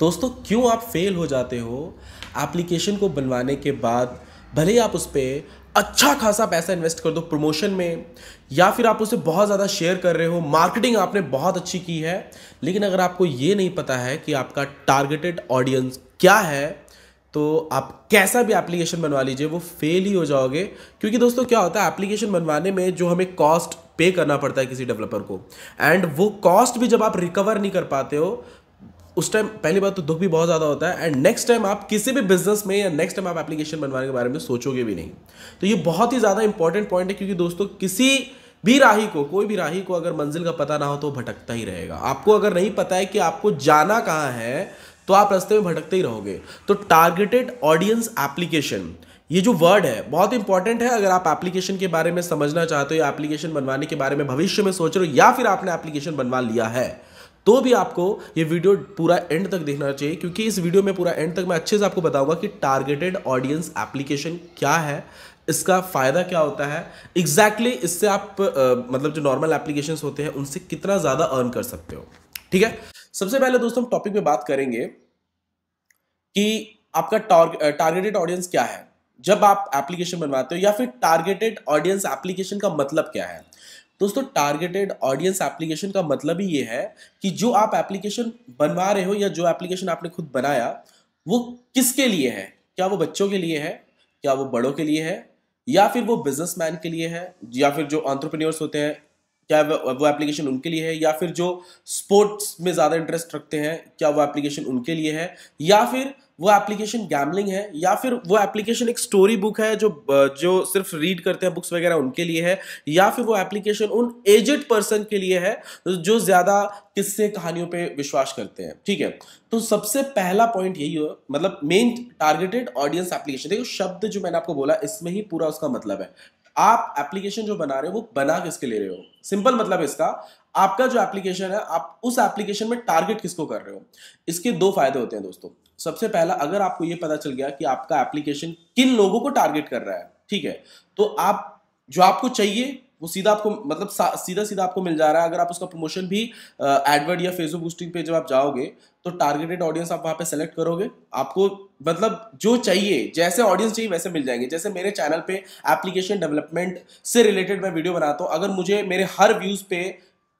दोस्तों क्यों आप फेल हो जाते हो एप्लीकेशन को बनवाने के बाद भले ही आप उस पर अच्छा खासा पैसा इन्वेस्ट कर दो प्रमोशन में या फिर आप उसे बहुत ज़्यादा शेयर कर रहे हो मार्केटिंग आपने बहुत अच्छी की है लेकिन अगर आपको ये नहीं पता है कि आपका टारगेटेड ऑडियंस क्या है तो आप कैसा भी एप्लीकेशन बनवा लीजिए वो फेल ही हो जाओगे क्योंकि दोस्तों क्या होता है एप्लीकेशन बनवाने में जो हमें कॉस्ट पे करना पड़ता है किसी डेवलपर को एंड वो कॉस्ट भी जब आप रिकवर नहीं कर पाते हो उस टाइम पहली बात तो दुख भी बहुत ज़्यादा होता है एंड नेक्स्ट टाइम आप किसी भी बिजनेस में या नेक्स्ट टाइम आप एप्लीकेशन बनवाने के बारे में सोचोगे भी नहीं तो ये बहुत ही ज़्यादा इंपॉर्टेंट पॉइंट है क्योंकि दोस्तों किसी भी राही को कोई भी राही को अगर मंजिल का पता ना हो तो भटकता ही रहेगा आपको अगर नहीं पता है कि आपको जाना कहाँ है तो आप रास्ते में भटकते ही रहोगे तो टारगेटेड ऑडियंस एप्लीकेशन ये जो वर्ड है बहुत इंपॉर्टेंट है अगर आप एप्लीकेशन के बारे में समझना चाहते हो या एप्लीकेशन बनवाने के बारे में भविष्य में सोच रहे हो या फिर आपने एप्लीकेशन बनवा लिया है तो भी आपको ये वीडियो पूरा एंड तक देखना चाहिए क्योंकि इस वीडियो में पूरा एंड तक मैं अच्छे से आपको बताऊंगा कि टारगेटेड ऑडियंस एप्लीकेशन क्या है इसका फ़ायदा क्या होता है एग्जैक्टली exactly इससे आप आ, मतलब जो नॉर्मल एप्लीकेशन होते हैं उनसे कितना ज़्यादा अर्न कर सकते हो ठीक है सबसे पहले दोस्तों हम टॉपिक में बात करेंगे कि आपका टारगेटेड ऑडियंस क्या है जब आप एप्लीकेशन बनवाते हो या फिर टारगेटेड ऑडियंस एप्लीकेशन का मतलब क्या है दोस्तों टारगेटेड ऑडियंस एप्लीकेशन का मतलब ही ये है कि जो आप एप्लीकेशन बनवा रहे हो या जो एप्लीकेशन आपने खुद बनाया वो किसके लिए है क्या वो बच्चों के लिए है क्या वो बड़ों के लिए है या फिर वो बिजनेसमैन के लिए है या फिर जो ऑन्टरप्रेन्योर्स होते हैं क्या वो एप्लीकेशन उनके लिए है या फिर जो स्पोर्ट्स में ज़्यादा इंटरेस्ट रखते हैं क्या वो एप्लीकेशन उनके लिए है या फिर वो एप्लीकेशन गैमलिंग है या फिर वो एप्लीकेशन एक स्टोरी बुक है जो जो सिर्फ रीड करते हैं बुक्स वगैरह उनके लिए है या फिर वो एप्लीकेशन उन एजेड पर्सन के लिए है जो ज़्यादा किस्से कहानियों पे विश्वास करते हैं ठीक है तो सबसे पहला पॉइंट यही हो मतलब मेन टारगेटेड ऑडियंस एप्लीकेशन देखो शब्द जो मैंने आपको बोला इसमें ही पूरा उसका मतलब है आप एप्लीकेशन जो बना रहे हो वो बना किसके ले रहे हो सिंपल मतलब इसका आपका जो एप्लीकेशन है आप उस एप्लीकेशन में टारगेट किसको कर रहे हो इसके दो फायदे होते हैं दोस्तों सबसे पहला अगर आपको ये पता चल गया कि आपका एप्लीकेशन किन लोगों को टारगेट कर रहा है ठीक है तो आप जो आपको चाहिए वो सीधा आपको मतलब सीधा सीधा आपको मिल जा रहा है अगर आप उसका प्रमोशन भी एडवर्ड या फेसबुक बूस्टिंग पे जब आप जाओगे तो टारगेटेड ऑडियंस आप वहाँ पे सेलेक्ट करोगे आपको मतलब जो चाहिए जैसे ऑडियंस चाहिए वैसे मिल जाएंगे जैसे मेरे चैनल पे एप्लीकेशन डेवलपमेंट से रिलेटेड मैं वीडियो बनाता हूँ अगर मुझे मेरे हर व्यूज़ पे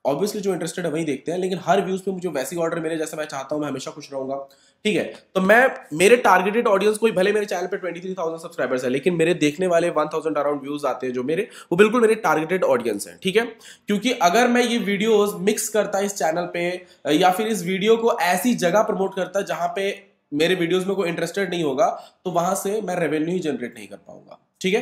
ऑब्वियसली जो इंटरेस्टेड है वही देखते हैं लेकिन हर व्यूज़ पे मुझे वैसी ऑर्डर मिले जैसे मैं चाहता हूं मैं हमेशा खुश रहूंगा ठीक है तो मैं मेरे टारगेटेड ऑडियंस कोई भले मेरे चैनल पे ट्वेंटी सब्सक्राइबर्स है लेकिन मेरे देखने वाले वन थाउजेंड अराउंड व्यूज आते हैं जो मेरे वो बिल्कुल मेरे टारगेटेड ऑडियंस है ठीक है क्योंकि अगर मैं ये वीडियोज मिक्स करता इस चैनल पे या फिर इस वीडियो को ऐसी जगह प्रमोट करता जहां पे मेरे वीडियोज में कोई इंटरेस्टेड नहीं होगा तो वहां से मैं रेवेन्यू ही जनरेट नहीं कर पाऊंगा ठीक है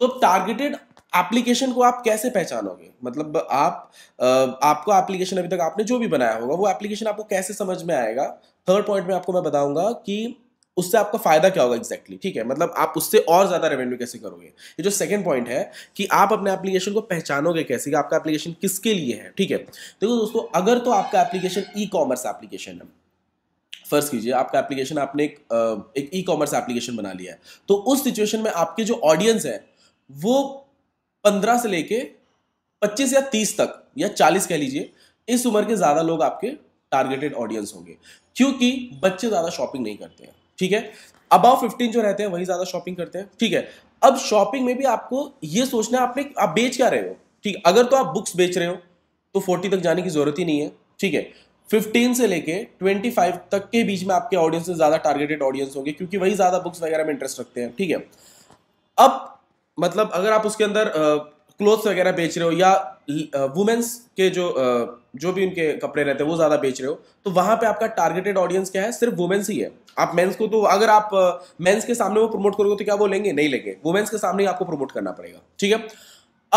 तो टारगेटेड एप्लीकेशन को आप कैसे पहचानोगे मतलब आप आपको एप्लीकेशन अभी तक आपने जो भी बनाया होगा वो एप्लीकेशन आपको कैसे समझ में आएगा थर्ड पॉइंट में आपको मैं बताऊंगा कि उससे आपका फायदा क्या होगा एग्जैक्टली exactly, ठीक है मतलब आप उससे और ज़्यादा रेवेन्यू कैसे करोगे ये जो सेकंड पॉइंट है कि आप अपने एप्लीकेशन को पहचानोगे कैसे कि आपका एप्लीकेशन किसके लिए है ठीक है देखो तो दोस्तों अगर तो आपका एप्लीकेशन ई कॉमर्स एप्लीकेशन है फर्स्ट कीजिए आपका एप्लीकेशन आपने एक ई कॉमर्स एप्लीकेशन बना लिया है तो उस सिचुएशन में आपके जो ऑडियंस है वो पंद्रह से लेके पच्चीस या तीस तक या चालीस कह लीजिए इस उम्र के ज़्यादा लोग आपके टारगेटेड ऑडियंस होंगे क्योंकि बच्चे ज़्यादा शॉपिंग नहीं करते हैं ठीक है अबाव फिफ्टीन जो रहते हैं वही ज़्यादा शॉपिंग करते हैं ठीक है अब शॉपिंग में भी आपको ये सोचना है आपने आप बेच क्या रहे हो ठीक अगर तो आप बुक्स बेच रहे हो तो फोर्टी तक जाने की ज़रूरत ही नहीं है ठीक है फिफ्टीन से लेके ट्वेंटी फाइव तक के बीच में आपके ऑडियंस ज़्यादा टारगेटेड ऑडियंस होंगे क्योंकि वही ज़्यादा बुक्स वगैरह में इंटरेस्ट रखते हैं ठीक है अब मतलब अगर आप उसके अंदर क्लोथ्स वगैरह बेच रहे हो या वुमेन्स के जो जो भी उनके कपड़े रहते हैं वो ज़्यादा बेच रहे हो तो वहाँ पे आपका टारगेटेड ऑडियंस क्या है सिर्फ वुमेन्स ही है आप मेंस को तो अगर आप मेंस के सामने वो प्रमोट करोगे तो क्या वो लेंगे नहीं लेंगे वुमेन्स के सामने ही आपको प्रमोट करना पड़ेगा ठीक है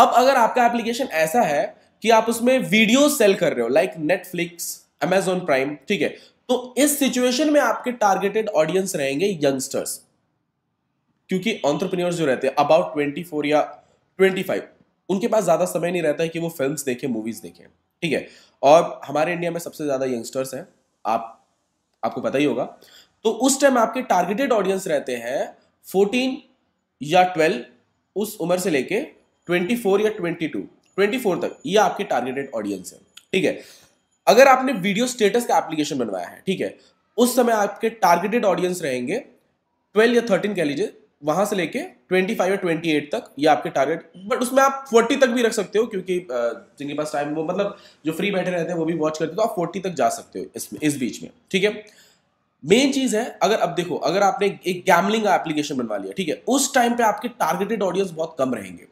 अब अगर आपका एप्लीकेशन ऐसा है कि आप उसमें वीडियो सेल कर रहे हो लाइक नेटफ्लिक्स अमेजोन प्राइम ठीक है तो इस सिचुएशन में आपके टारगेटेड ऑडियंस रहेंगे यंगस्टर्स क्योंकि ऑन्टरप्रेन्योर्स जो रहते हैं अबाउट ट्वेंटी फोर या ट्वेंटी फाइव उनके पास ज़्यादा समय नहीं रहता है कि वो फिल्म देखें मूवीज़ देखें ठीक है और हमारे इंडिया में सबसे ज़्यादा यंगस्टर्स हैं आप आपको पता ही होगा तो उस टाइम आपके टारगेटेड ऑडियंस रहते हैं फोर्टीन या ट्वेल्व उस उम्र से लेके ट्वेंटी फोर या ट्वेंटी टू ट्वेंटी फोर तक ये आपके टारगेटेड ऑडियंस है ठीक है अगर आपने वीडियो स्टेटस का एप्लीकेशन बनवाया है ठीक है उस समय आपके टारगेटेड ऑडियंस रहेंगे ट्वेल्व या थर्टीन कह लीजिए वहां से लेके 25 या 28 तक ये आपके टारगेट बट उसमें आप 40 तक भी रख सकते हो क्योंकि जिनके पास टाइम वो मतलब जो फ्री बैठे रहते हैं वो भी वॉच करते हो तो आप 40 तक जा सकते हो इसमें इस बीच में ठीक है मेन चीज़ है अगर अब देखो अगर आपने एक गैमलिंग एप्लीकेशन बनवा लिया ठीक है उस टाइम पे आपके टारगेटेड ऑडियंस बहुत कम रहेंगे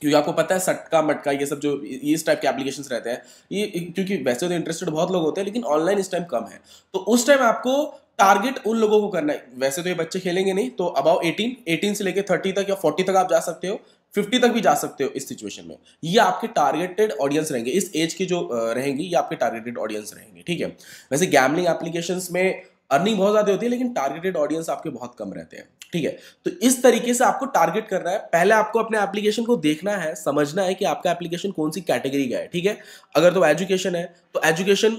क्योंकि आपको पता है सटका मटका ये सब जो इस टाइप के एप्लीकेशन रहते हैं ये क्योंकि वैसे तो इंटरेस्टेड बहुत लोग होते हैं लेकिन ऑनलाइन इस टाइम कम है तो उस टाइम आपको टारगेट उन लोगों को करना है वैसे तो ये बच्चे खेलेंगे नहीं तो अबाउ 18 18 से लेके 30 तक या 40 तक आप जा सकते हो 50 तक भी जा सकते हो इस सिचुएशन में ये आपके टारगेटेड ऑडियंस रहेंगे इस एज की जो रहेंगी ये आपके टारगेटेड ऑडियंस रहेंगे ठीक है वैसे गैमलिंग एप्लीकेशन में अर्निंग बहुत ज़्यादा होती है लेकिन टारगेटेड ऑडियंस आपके बहुत कम रहते हैं ठीक है तो इस तरीके से आपको टारगेट करना है पहले आपको अपने एप्लीकेशन को देखना है समझना है कि आपका एप्लीकेशन कौन सी कैटेगरी का है ठीक है अगर तो एजुकेशन है तो एजुकेशन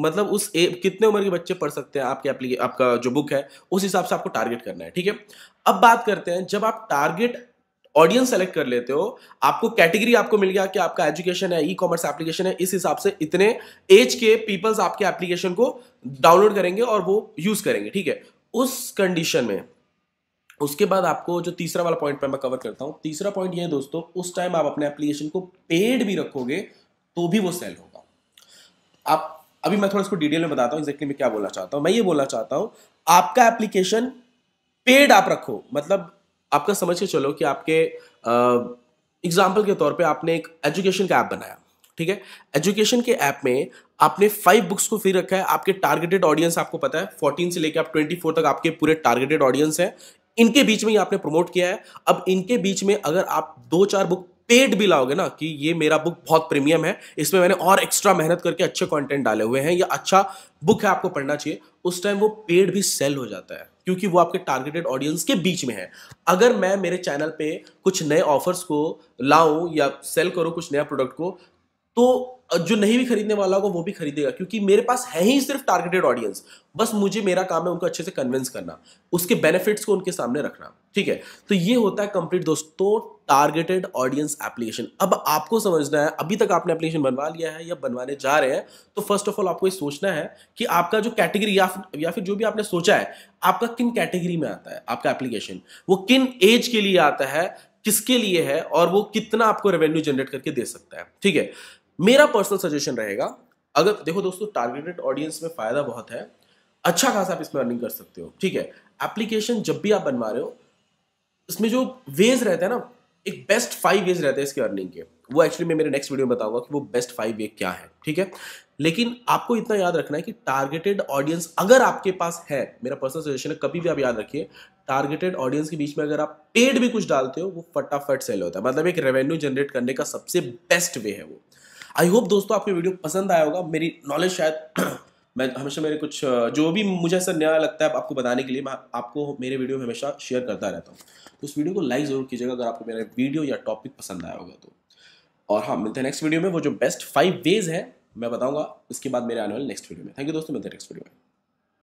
मतलब उस ए, कितने उम्र के बच्चे पढ़ सकते हैं आपके एप्लीके आपका जो बुक है उस हिसाब से आपको टारगेट करना है ठीक है अब बात करते हैं जब आप टारगेट ऑडियंस सेलेक्ट कर लेते हो आपको कैटेगरी आपको मिल गया कि आपका एजुकेशन है ई कॉमर्स एप्लीकेशन है इस हिसाब से इतने एज के पीपल्स आपके एप्लीकेशन को डाउनलोड करेंगे और वो यूज करेंगे ठीक है उस कंडीशन में उसके बाद आपको जो तीसरा वाला पॉइंट मैं कवर करता हूँ तीसरा पॉइंट ये है दोस्तों उस टाइम आप अपने एप्लीकेशन को पेड भी रखोगे तो भी वो सेल होगा आप अभी मैं थोड़ा इसको डिटेल में बताता हूँ एक्जैक्टली मैं क्या बोलना चाहता हूँ मैं ये बोलना चाहता हूँ आपका एप्लीकेशन पेड आप रखो मतलब आपका समझ के चलो कि आपके एग्जाम्पल के तौर पे आपने एक एजुकेशन का ऐप बनाया ठीक है एजुकेशन के ऐप में आपने फाइव बुक्स को फ्री रखा है आपके टारगेटेड ऑडियंस आपको पता है फोर्टीन से लेकर आप ट्वेंटी फोर तक आपके पूरे टारगेटेड ऑडियंस है इनके बीच में ही आपने प्रमोट किया है अब इनके बीच में अगर आप दो चार बुक पेड भी लाओगे ना कि ये मेरा बुक बहुत प्रीमियम है इसमें मैंने और एक्स्ट्रा मेहनत करके अच्छे कंटेंट डाले हुए हैं या अच्छा बुक है आपको पढ़ना चाहिए उस टाइम वो पेड भी सेल हो जाता है क्योंकि वो आपके टारगेटेड ऑडियंस के बीच में है अगर मैं मेरे चैनल पे कुछ नए ऑफर्स को लाऊं या सेल करूं कुछ नया प्रोडक्ट को तो जो नहीं भी खरीदने वाला होगा वो भी खरीदेगा क्योंकि मेरे पास है ही सिर्फ टारगेटेड ऑडियंस बस मुझे मेरा काम है उनको अच्छे से कन्विंस करना उसके बेनिफिट्स को उनके सामने रखना ठीक है तो ये होता है कंप्लीट दोस्तों टारगेटेड ऑडियंस एप्लीकेशन अब आपको समझना है अभी तक आपने एप्लीकेशन बनवा लिया है या बनवाने जा रहे हैं तो फर्स्ट ऑफ ऑल आपको ये सोचना है कि आपका जो कैटेगरी या फिर या फिर जो भी आपने सोचा है आपका किन कैटेगरी में आता है आपका एप्लीकेशन वो किन एज के लिए आता है किसके लिए है और वो कितना आपको रेवेन्यू जनरेट करके दे सकता है ठीक है मेरा पर्सनल सजेशन रहेगा अगर देखो दोस्तों टारगेटेड ऑडियंस में फ़ायदा बहुत है अच्छा खासा आप इसमें अर्निंग कर सकते हो ठीक है एप्लीकेशन जब भी आप बनवा रहे हो इसमें जो वेज रहते हैं ना एक बेस्ट फाइव वेज रहते हैं इसके अर्निंग के वो एक्चुअली मैं मेरे नेक्स्ट वीडियो में बताऊंगा कि वो बेस्ट फाइव वे क्या है ठीक है लेकिन आपको इतना याद रखना है कि टारगेटेड ऑडियंस अगर आपके पास है मेरा पर्सनल सजेशन है कभी भी आप याद रखिए टारगेटेड ऑडियंस के बीच में अगर आप पेड भी कुछ डालते हो वो फटाफट सेल होता है मतलब एक रेवेन्यू जनरेट करने का सबसे बेस्ट वे है वो आई होप दोस्तों आपको वीडियो पसंद आया होगा मेरी नॉलेज शायद मैं हमेशा मेरे कुछ जो भी मुझे ऐसा नया लगता है आपको बताने के लिए मैं आपको मेरे वीडियो में हमेशा शेयर करता रहता हूँ तो उस वीडियो को लाइक ज़रूर कीजिएगा अगर आपको मेरा वीडियो या टॉपिक पसंद आया होगा तो और हाँ मिलते हैं नेक्स्ट वीडियो में वो जो बेस्ट फाइव वेज है मैं बताऊंगा उसके बाद मेरे आने वाले नेक्स्ट वीडियो में थैंक यू दोस्तों मिलते हैं नेक्स्ट वीडियो में